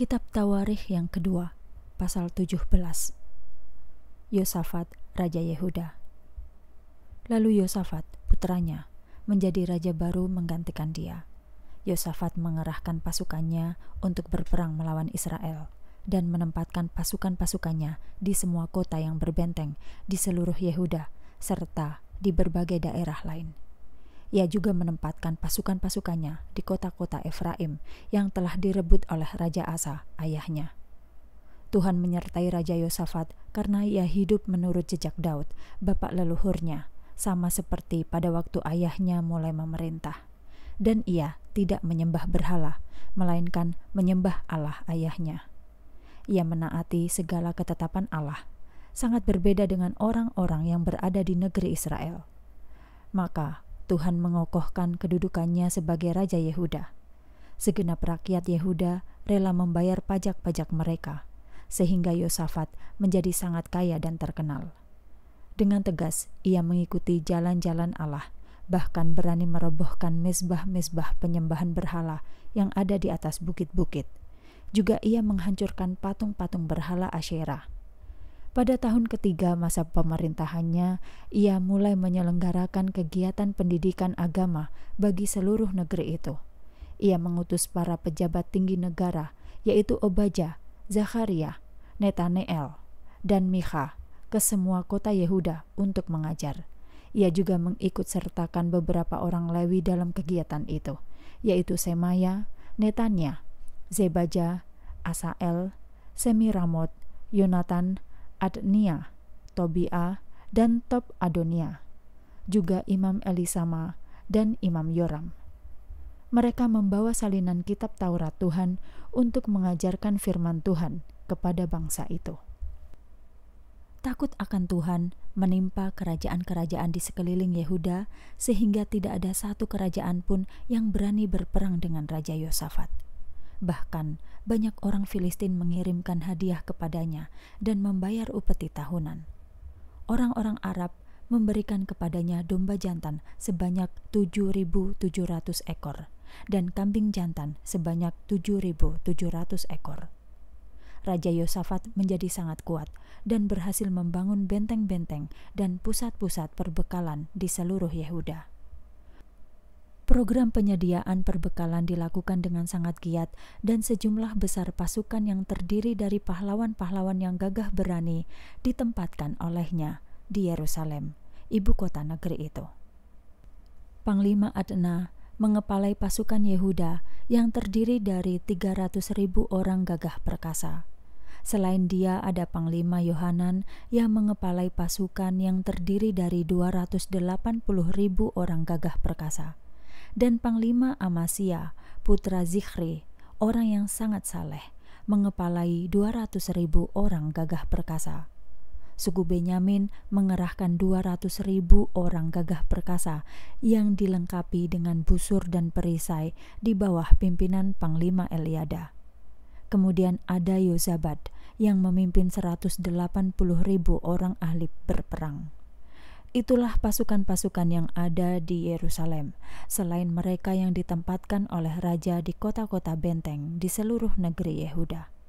Kitab Tawarikh yang kedua, pasal 17. Yosafat, Raja Yehuda. Lalu Yosafat, putranya, menjadi raja baru menggantikan dia. Yosafat mengerahkan pasukannya untuk berperang melawan Israel dan menempatkan pasukan-pasukannya di semua kota yang berbenteng di seluruh Yehuda serta di berbagai daerah lain. Ia juga menempatkan pasukan-pasukannya di kota-kota Efraim yang telah direbut oleh Raja Asa, ayahnya. Tuhan menyertai Raja Yosafat karena ia hidup menurut jejak Daud, bapak leluhurnya, sama seperti pada waktu ayahnya mulai memerintah. Dan ia tidak menyembah berhala, melainkan menyembah Allah ayahnya. Ia menaati segala ketetapan Allah, sangat berbeda dengan orang-orang yang berada di negeri Israel. Maka Tuhan mengokohkan kedudukannya sebagai Raja Yehuda. Segenap rakyat Yehuda rela membayar pajak-pajak mereka, sehingga Yosafat menjadi sangat kaya dan terkenal. Dengan tegas, ia mengikuti jalan-jalan Allah, bahkan berani merobohkan mesbah-mesbah penyembahan berhala yang ada di atas bukit-bukit. Juga ia menghancurkan patung-patung berhala Asyera pada tahun ketiga masa pemerintahannya, ia mulai menyelenggarakan kegiatan pendidikan agama bagi seluruh negeri itu. Ia mengutus para pejabat tinggi negara, yaitu Obaja, Zakaria, Netaneel, dan Micha ke semua kota Yehuda untuk mengajar. Ia juga mengikutsertakan beberapa orang Lewi dalam kegiatan itu, yaitu Semaya, Netanya, Zebaja, Asael, Semiramot, Yonatan, Adnia, Tobia, dan Top Adonia, juga Imam Elisama dan Imam Yoram. Mereka membawa salinan kitab Taurat Tuhan untuk mengajarkan firman Tuhan kepada bangsa itu. Takut akan Tuhan menimpa kerajaan-kerajaan di sekeliling Yehuda, sehingga tidak ada satu kerajaan pun yang berani berperang dengan Raja Yosafat. Bahkan, banyak orang Filistin mengirimkan hadiah kepadanya dan membayar upeti tahunan. Orang-orang Arab memberikan kepadanya domba jantan sebanyak 7.700 ekor dan kambing jantan sebanyak 7.700 ekor. Raja Yosafat menjadi sangat kuat dan berhasil membangun benteng-benteng dan pusat-pusat perbekalan di seluruh Yehuda. Program penyediaan perbekalan dilakukan dengan sangat giat dan sejumlah besar pasukan yang terdiri dari pahlawan-pahlawan yang gagah berani ditempatkan olehnya di Yerusalem, ibu kota negeri itu. Panglima Adna mengepalai pasukan Yehuda yang terdiri dari 300 ribu orang gagah perkasa. Selain dia ada Panglima Yohanan yang mengepalai pasukan yang terdiri dari 280 ribu orang gagah perkasa dan Panglima Amasya, putra Zikri, orang yang sangat saleh, mengepalai 200 ribu orang gagah perkasa. Suku Benyamin mengerahkan 200 ribu orang gagah perkasa yang dilengkapi dengan busur dan perisai di bawah pimpinan Panglima Eliada. Kemudian ada Yozabad yang memimpin 180 ribu orang ahli berperang. Itulah pasukan-pasukan yang ada di Yerusalem, selain mereka yang ditempatkan oleh raja di kota-kota benteng di seluruh negeri Yehuda.